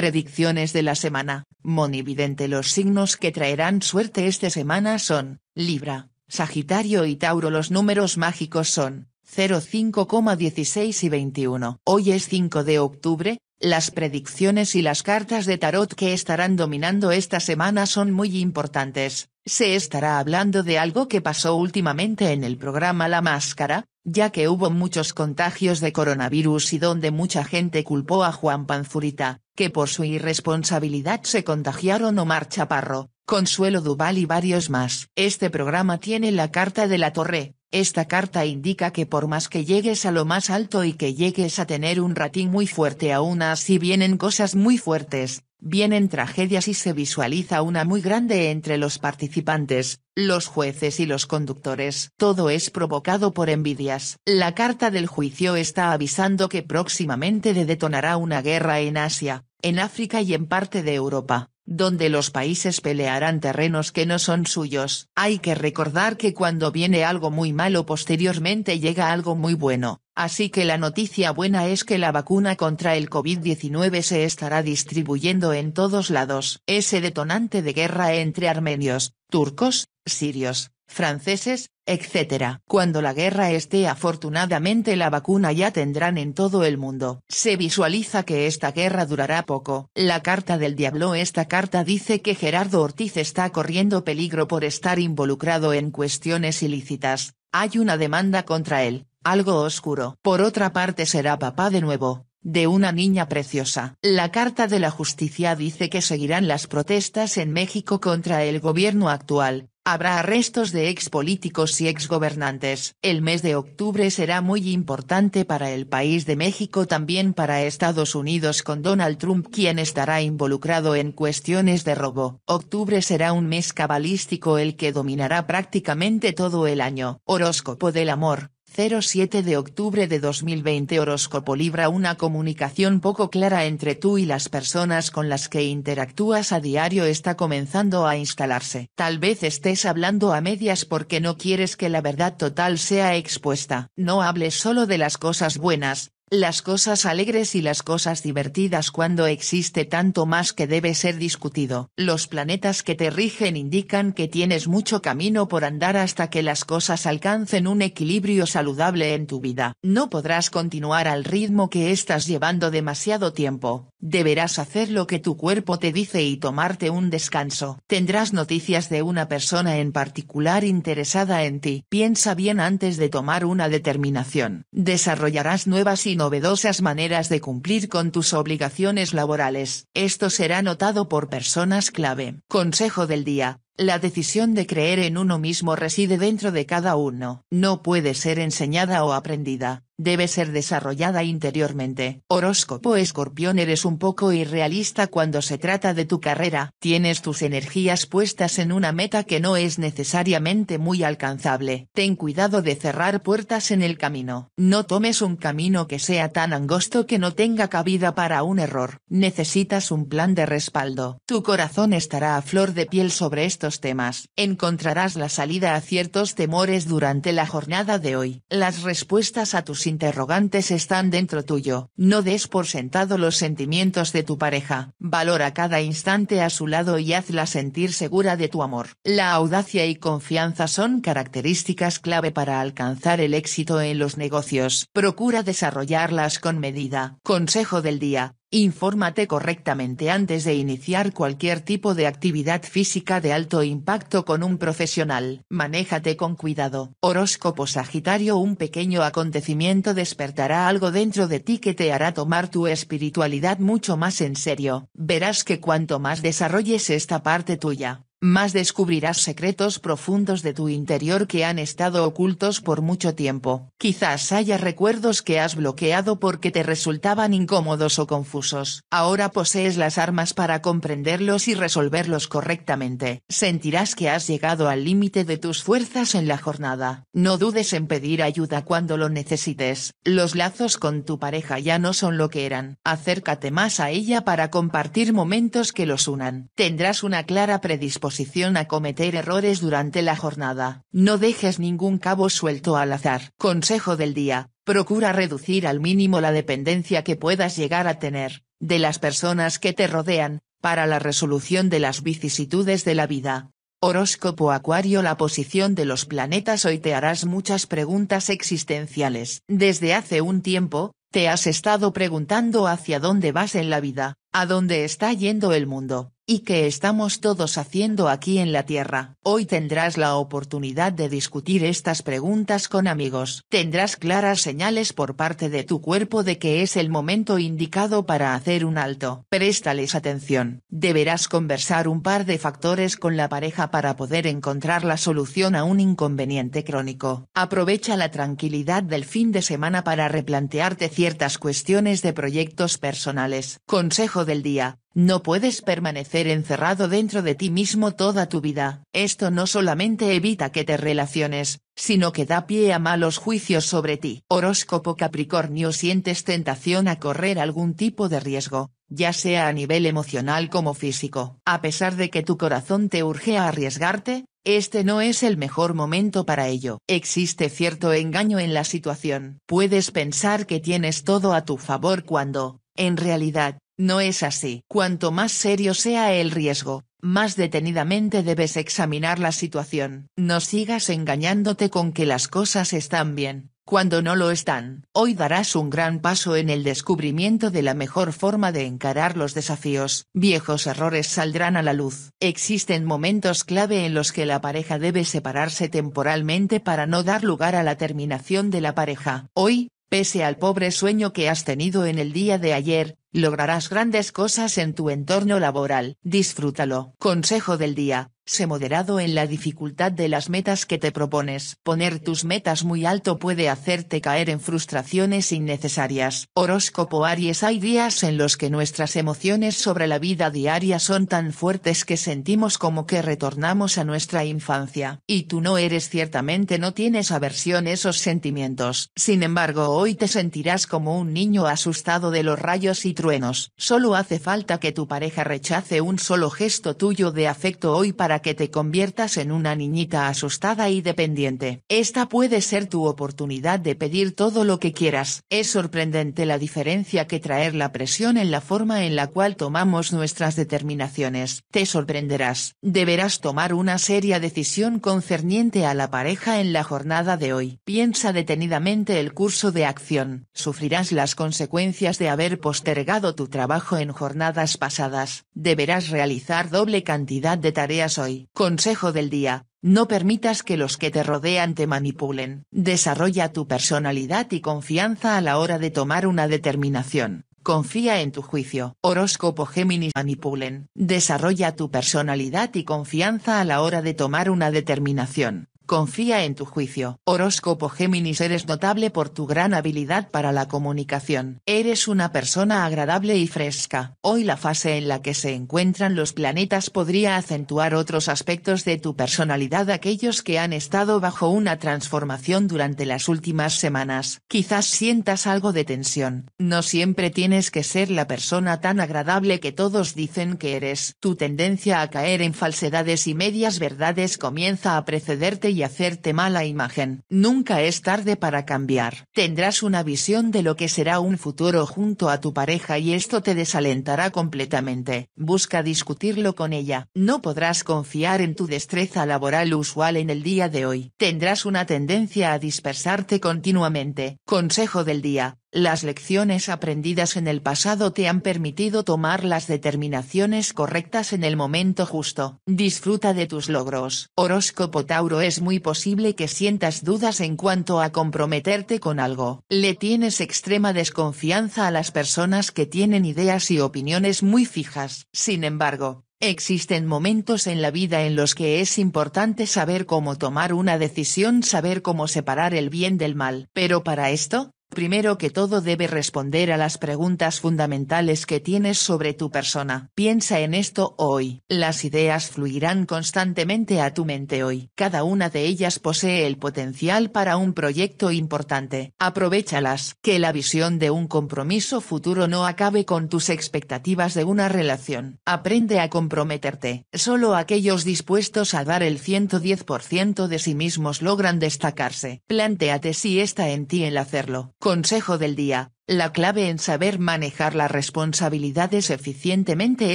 Predicciones de la semana. Monividente Los signos que traerán suerte esta semana son, Libra, Sagitario y Tauro. Los números mágicos son, 05,16 y 21. Hoy es 5 de octubre, las predicciones y las cartas de tarot que estarán dominando esta semana son muy importantes. Se estará hablando de algo que pasó últimamente en el programa La Máscara, ya que hubo muchos contagios de coronavirus y donde mucha gente culpó a Juan Panzurita, que por su irresponsabilidad se contagiaron Omar Chaparro, Consuelo Duval y varios más. Este programa tiene la carta de la torre, esta carta indica que por más que llegues a lo más alto y que llegues a tener un ratín muy fuerte aún así vienen cosas muy fuertes, vienen tragedias y se visualiza una muy grande entre los participantes, los jueces y los conductores. Todo es provocado por envidias. La carta del juicio está avisando que próximamente detonará una guerra en Asia, en África y en parte de Europa, donde los países pelearán terrenos que no son suyos. Hay que recordar que cuando viene algo muy malo posteriormente llega algo muy bueno, así que la noticia buena es que la vacuna contra el COVID-19 se estará distribuyendo en todos lados. Ese detonante de guerra entre armenios, turcos, sirios, franceses, etc. Cuando la guerra esté afortunadamente la vacuna ya tendrán en todo el mundo. Se visualiza que esta guerra durará poco. La carta del diablo Esta carta dice que Gerardo Ortiz está corriendo peligro por estar involucrado en cuestiones ilícitas. Hay una demanda contra él, algo oscuro. Por otra parte será papá de nuevo, de una niña preciosa. La Carta de la Justicia dice que seguirán las protestas en México contra el gobierno actual, Habrá arrestos de ex políticos y ex gobernantes. El mes de octubre será muy importante para el país de México, también para Estados Unidos, con Donald Trump, quien estará involucrado en cuestiones de robo. Octubre será un mes cabalístico el que dominará prácticamente todo el año. Horóscopo del amor. 07 de octubre de 2020 Horóscopo Libra Una comunicación poco clara entre tú y las personas con las que interactúas a diario está comenzando a instalarse. Tal vez estés hablando a medias porque no quieres que la verdad total sea expuesta. No hables solo de las cosas buenas, las cosas alegres y las cosas divertidas cuando existe tanto más que debe ser discutido. Los planetas que te rigen indican que tienes mucho camino por andar hasta que las cosas alcancen un equilibrio saludable en tu vida. No podrás continuar al ritmo que estás llevando demasiado tiempo. Deberás hacer lo que tu cuerpo te dice y tomarte un descanso. Tendrás noticias de una persona en particular interesada en ti. Piensa bien antes de tomar una determinación. Desarrollarás nuevas y novedosas maneras de cumplir con tus obligaciones laborales. Esto será notado por personas clave. Consejo del día. La decisión de creer en uno mismo reside dentro de cada uno. No puede ser enseñada o aprendida, debe ser desarrollada interiormente. Horóscopo Escorpión eres un poco irrealista cuando se trata de tu carrera, tienes tus energías puestas en una meta que no es necesariamente muy alcanzable. Ten cuidado de cerrar puertas en el camino. No tomes un camino que sea tan angosto que no tenga cabida para un error. Necesitas un plan de respaldo. Tu corazón estará a flor de piel sobre estos temas. Encontrarás la salida a ciertos temores durante la jornada de hoy. Las respuestas a tus interrogantes están dentro tuyo. No des por sentado los sentimientos de tu pareja. Valora cada instante a su lado y hazla sentir segura de tu amor. La audacia y confianza son características clave para alcanzar el éxito en los negocios. Procura desarrollarlas con medida. Consejo del día. Infórmate correctamente antes de iniciar cualquier tipo de actividad física de alto impacto con un profesional. Manéjate con cuidado. Horóscopo Sagitario Un pequeño acontecimiento despertará algo dentro de ti que te hará tomar tu espiritualidad mucho más en serio. Verás que cuanto más desarrolles esta parte tuya, más descubrirás secretos profundos de tu interior que han estado ocultos por mucho tiempo. Quizás haya recuerdos que has bloqueado porque te resultaban incómodos o confusos. Ahora posees las armas para comprenderlos y resolverlos correctamente. Sentirás que has llegado al límite de tus fuerzas en la jornada. No dudes en pedir ayuda cuando lo necesites. Los lazos con tu pareja ya no son lo que eran. Acércate más a ella para compartir momentos que los unan. Tendrás una clara predisposición a cometer errores durante la jornada. No dejes ningún cabo suelto al azar. Consejo del día, procura reducir al mínimo la dependencia que puedas llegar a tener, de las personas que te rodean, para la resolución de las vicisitudes de la vida. Horóscopo Acuario La posición de los planetas hoy te harás muchas preguntas existenciales. Desde hace un tiempo, te has estado preguntando hacia dónde vas en la vida, a dónde está yendo el mundo, y qué estamos todos haciendo aquí en la Tierra. Hoy tendrás la oportunidad de discutir estas preguntas con amigos. Tendrás claras señales por parte de tu cuerpo de que es el momento indicado para hacer un alto. Préstales atención. Deberás conversar un par de factores con la pareja para poder encontrar la solución a un inconveniente crónico. Aprovecha la tranquilidad del fin de semana para replantearte ciertas cuestiones de proyectos personales. Consejo del día. No puedes permanecer encerrado dentro de ti mismo toda tu vida. Esto no solamente evita que te relaciones, sino que da pie a malos juicios sobre ti. Horóscopo Capricornio sientes tentación a correr algún tipo de riesgo, ya sea a nivel emocional como físico. A pesar de que tu corazón te urge a arriesgarte, este no es el mejor momento para ello. Existe cierto engaño en la situación. Puedes pensar que tienes todo a tu favor cuando, en realidad, no es así. Cuanto más serio sea el riesgo, más detenidamente debes examinar la situación. No sigas engañándote con que las cosas están bien, cuando no lo están. Hoy darás un gran paso en el descubrimiento de la mejor forma de encarar los desafíos. Viejos errores saldrán a la luz. Existen momentos clave en los que la pareja debe separarse temporalmente para no dar lugar a la terminación de la pareja. Hoy, pese al pobre sueño que has tenido en el día de ayer, Lograrás grandes cosas en tu entorno laboral. Disfrútalo. Consejo del día. Sé moderado en la dificultad de las metas que te propones. Poner tus metas muy alto puede hacerte caer en frustraciones innecesarias. Horóscopo Aries Hay días en los que nuestras emociones sobre la vida diaria son tan fuertes que sentimos como que retornamos a nuestra infancia. Y tú no eres ciertamente no tienes aversión esos sentimientos. Sin embargo hoy te sentirás como un niño asustado de los rayos y truenos. Solo hace falta que tu pareja rechace un solo gesto tuyo de afecto hoy para que te conviertas en una niñita asustada y dependiente. Esta puede ser tu oportunidad de pedir todo lo que quieras. Es sorprendente la diferencia que traer la presión en la forma en la cual tomamos nuestras determinaciones. Te sorprenderás. Deberás tomar una seria decisión concerniente a la pareja en la jornada de hoy. Piensa detenidamente el curso de acción. Sufrirás las consecuencias de haber postergado tu trabajo en jornadas pasadas. Deberás realizar doble cantidad de tareas Consejo del día. No permitas que los que te rodean te manipulen. Desarrolla tu personalidad y confianza a la hora de tomar una determinación. Confía en tu juicio. Horóscopo Géminis manipulen. Desarrolla tu personalidad y confianza a la hora de tomar una determinación. Confía en tu juicio. Horóscopo Géminis Eres notable por tu gran habilidad para la comunicación. Eres una persona agradable y fresca. Hoy la fase en la que se encuentran los planetas podría acentuar otros aspectos de tu personalidad aquellos que han estado bajo una transformación durante las últimas semanas. Quizás sientas algo de tensión. No siempre tienes que ser la persona tan agradable que todos dicen que eres. Tu tendencia a caer en falsedades y medias verdades comienza a precederte y hacerte mala imagen. Nunca es tarde para cambiar. Tendrás una visión de lo que será un futuro junto a tu pareja y esto te desalentará completamente. Busca discutirlo con ella. No podrás confiar en tu destreza laboral usual en el día de hoy. Tendrás una tendencia a dispersarte continuamente. Consejo del día. Las lecciones aprendidas en el pasado te han permitido tomar las determinaciones correctas en el momento justo. Disfruta de tus logros. Horóscopo Tauro es muy posible que sientas dudas en cuanto a comprometerte con algo. Le tienes extrema desconfianza a las personas que tienen ideas y opiniones muy fijas. Sin embargo, Existen momentos en la vida en los que es importante saber cómo tomar una decisión, saber cómo separar el bien del mal. Pero para esto, Primero que todo debe responder a las preguntas fundamentales que tienes sobre tu persona. Piensa en esto hoy. Las ideas fluirán constantemente a tu mente hoy. Cada una de ellas posee el potencial para un proyecto importante. Aprovechalas. Que la visión de un compromiso futuro no acabe con tus expectativas de una relación. Aprende a comprometerte. Solo aquellos dispuestos a dar el 110% de sí mismos logran destacarse. Plantéate si está en ti el hacerlo. Consejo del día. La clave en saber manejar las responsabilidades eficientemente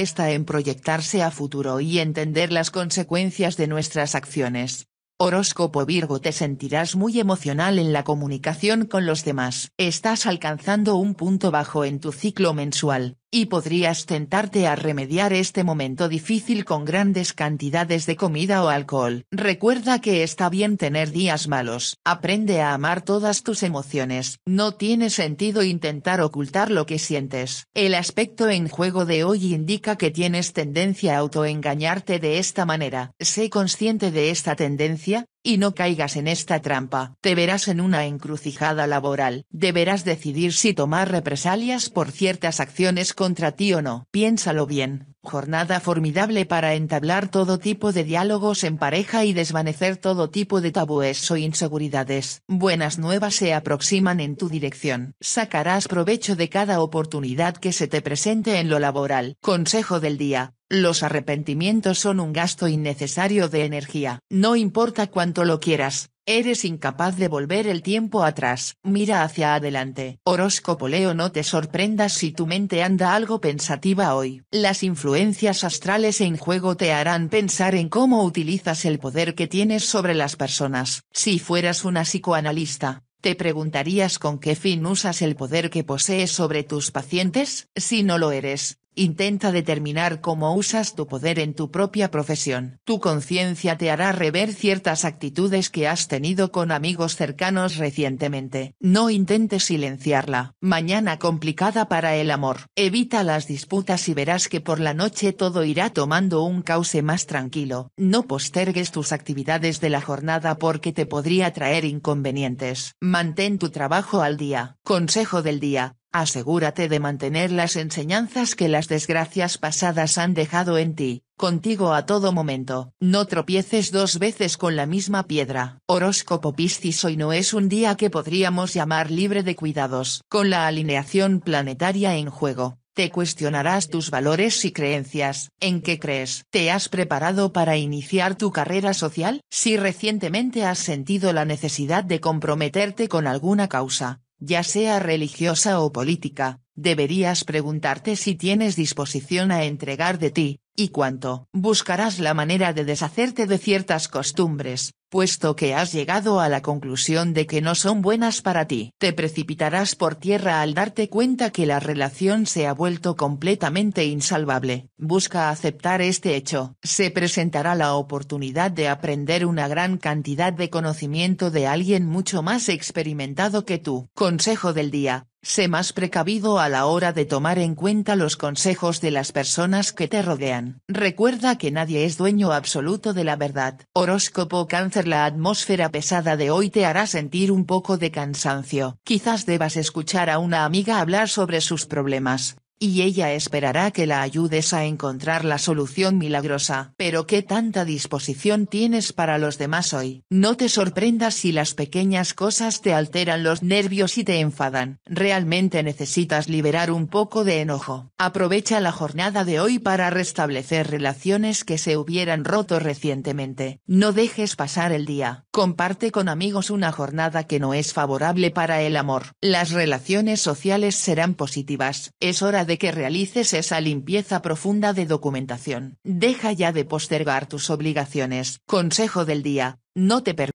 está en proyectarse a futuro y entender las consecuencias de nuestras acciones. Horóscopo Virgo te sentirás muy emocional en la comunicación con los demás. Estás alcanzando un punto bajo en tu ciclo mensual, y podrías tentarte a remediar este momento difícil con grandes cantidades de comida o alcohol. Recuerda que está bien tener días malos, aprende a amar todas tus emociones, no tiene sentido intentar ocultar lo que sientes. El aspecto en juego de hoy indica que tienes tendencia a autoengañarte de esta manera, sé consciente de esta tendencia, y no caigas en esta trampa. Te verás en una encrucijada laboral. Deberás decidir si tomar represalias por ciertas acciones contra ti o no. Piénsalo bien. Jornada formidable para entablar todo tipo de diálogos en pareja y desvanecer todo tipo de tabúes o inseguridades. Buenas nuevas se aproximan en tu dirección. Sacarás provecho de cada oportunidad que se te presente en lo laboral. Consejo del día. Los arrepentimientos son un gasto innecesario de energía. No importa cuánto lo quieras, eres incapaz de volver el tiempo atrás. Mira hacia adelante. Horóscopo Leo no te sorprendas si tu mente anda algo pensativa hoy. Las influencias astrales en juego te harán pensar en cómo utilizas el poder que tienes sobre las personas. Si fueras una psicoanalista, ¿Te preguntarías con qué fin usas el poder que posees sobre tus pacientes? Si no lo eres, Intenta determinar cómo usas tu poder en tu propia profesión. Tu conciencia te hará rever ciertas actitudes que has tenido con amigos cercanos recientemente. No intentes silenciarla. Mañana complicada para el amor. Evita las disputas y verás que por la noche todo irá tomando un cauce más tranquilo. No postergues tus actividades de la jornada porque te podría traer inconvenientes. Mantén tu trabajo al día. Consejo del día. Asegúrate de mantener las enseñanzas que las desgracias pasadas han dejado en ti, contigo a todo momento. No tropieces dos veces con la misma piedra. Horóscopo Piscis hoy no es un día que podríamos llamar libre de cuidados. Con la alineación planetaria en juego, te cuestionarás tus valores y creencias. ¿En qué crees? ¿Te has preparado para iniciar tu carrera social? Si recientemente has sentido la necesidad de comprometerte con alguna causa, ya sea religiosa o política, Deberías preguntarte si tienes disposición a entregar de ti, y cuánto. Buscarás la manera de deshacerte de ciertas costumbres, puesto que has llegado a la conclusión de que no son buenas para ti. Te precipitarás por tierra al darte cuenta que la relación se ha vuelto completamente insalvable. Busca aceptar este hecho. Se presentará la oportunidad de aprender una gran cantidad de conocimiento de alguien mucho más experimentado que tú. Consejo del día. Sé más precavido a la hora de tomar en cuenta los consejos de las personas que te rodean. Recuerda que nadie es dueño absoluto de la verdad. Horóscopo cáncer La atmósfera pesada de hoy te hará sentir un poco de cansancio. Quizás debas escuchar a una amiga hablar sobre sus problemas y ella esperará que la ayudes a encontrar la solución milagrosa. Pero qué tanta disposición tienes para los demás hoy. No te sorprendas si las pequeñas cosas te alteran los nervios y te enfadan. Realmente necesitas liberar un poco de enojo. Aprovecha la jornada de hoy para restablecer relaciones que se hubieran roto recientemente. No dejes pasar el día. Comparte con amigos una jornada que no es favorable para el amor. Las relaciones sociales serán positivas. Es hora de que realices esa limpieza profunda de documentación. Deja ya de postergar tus obligaciones. Consejo del día, no te